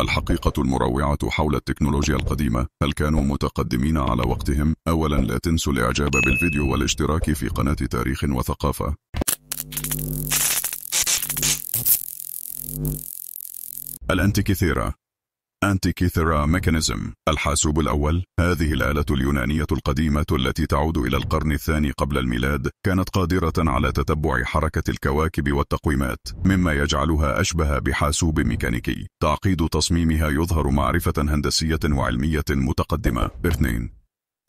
الحقيقة المروعة حول التكنولوجيا القديمة هل كانوا متقدمين على وقتهم؟ أولا لا تنسوا الإعجاب بالفيديو والاشتراك في قناة تاريخ وثقافة الأنتيكيثيرا أنتيكيثرا ميكانيزم الحاسوب الأول هذه الآلة اليونانية القديمة التي تعود إلى القرن الثاني قبل الميلاد كانت قادرة على تتبع حركة الكواكب والتقويمات مما يجعلها أشبه بحاسوب ميكانيكي تعقيد تصميمها يظهر معرفة هندسية وعلمية متقدمة 2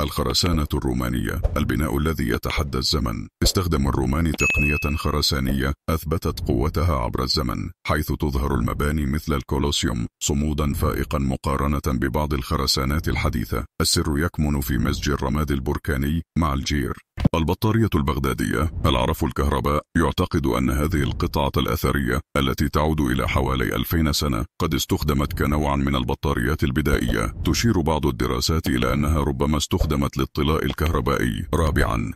الخرسانة الرومانية البناء الذي يتحدى الزمن استخدم الرومان تقنية خرسانية أثبتت قوتها عبر الزمن حيث تظهر المباني مثل الكولوسيوم صمودا فائقا مقارنة ببعض الخرسانات الحديثة السر يكمن في مزج الرماد البركاني مع الجير البطارية البغدادية العرف الكهرباء يعتقد أن هذه القطعة الأثرية التي تعود إلى حوالي 2000 سنة قد استخدمت كنوع من البطاريات البدائية تشير بعض الدراسات إلى أنها ربما استخدمت للطلاء الكهربائي رابعا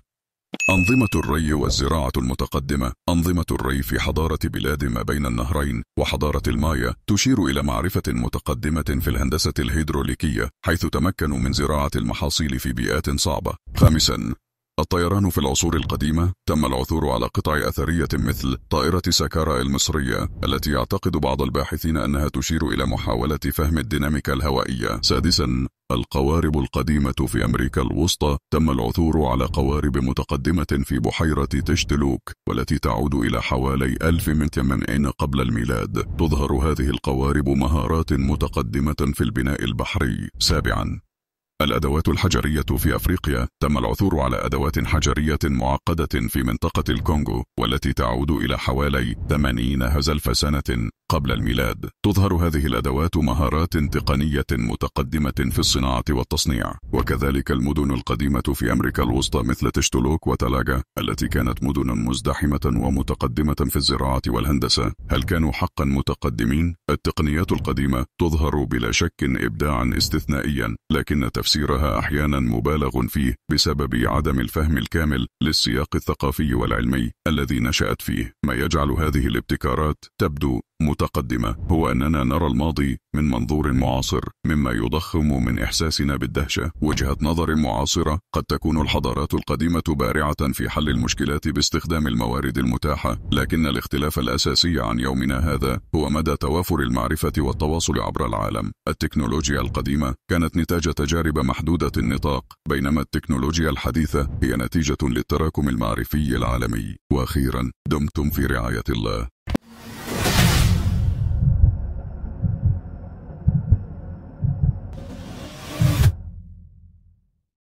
أنظمة الري والزراعة المتقدمة أنظمة الري في حضارة بلاد ما بين النهرين وحضارة المايا تشير إلى معرفة متقدمة في الهندسة الهيدروليكية حيث تمكنوا من زراعة المحاصيل في بيئات صعبة خامسا الطيران في العصور القديمة تم العثور على قطع أثرية مثل طائرة سكارا المصرية التي يعتقد بعض الباحثين أنها تشير إلى محاولة فهم الديناميكا الهوائية سادسا القوارب القديمة في أمريكا الوسطى تم العثور على قوارب متقدمة في بحيرة تشتلوك والتي تعود إلى حوالي 1800 قبل الميلاد تظهر هذه القوارب مهارات متقدمة في البناء البحري سابعا الأدوات الحجرية في أفريقيا تم العثور على أدوات حجرية معقدة في منطقة الكونغو والتي تعود إلى حوالي 80 هزلف سنة قبل الميلاد تظهر هذه الأدوات مهارات تقنية متقدمة في الصناعة والتصنيع وكذلك المدن القديمة في أمريكا الوسطى مثل تشتلوك وتلاجا التي كانت مدن مزدحمة ومتقدمة في الزراعة والهندسة هل كانوا حقا متقدمين؟ التقنيات القديمة تظهر بلا شك إبداعا استثنائيا لكن تفسيرها أحيانا مبالغ فيه بسبب عدم الفهم الكامل للسياق الثقافي والعلمي الذي نشأت فيه ما يجعل هذه الابتكارات تبدو متقدمة هو أننا نرى الماضي من منظور معاصر مما يضخم من إحساسنا بالدهشة وجهة نظر معاصرة قد تكون الحضارات القديمة بارعة في حل المشكلات باستخدام الموارد المتاحة لكن الاختلاف الأساسي عن يومنا هذا هو مدى توافر المعرفة والتواصل عبر العالم التكنولوجيا القديمة كانت نتاج تجارب محدودة النطاق بينما التكنولوجيا الحديثة هي نتيجة للتراكم المعرفي العالمي وأخيرا دمتم في رعاية الله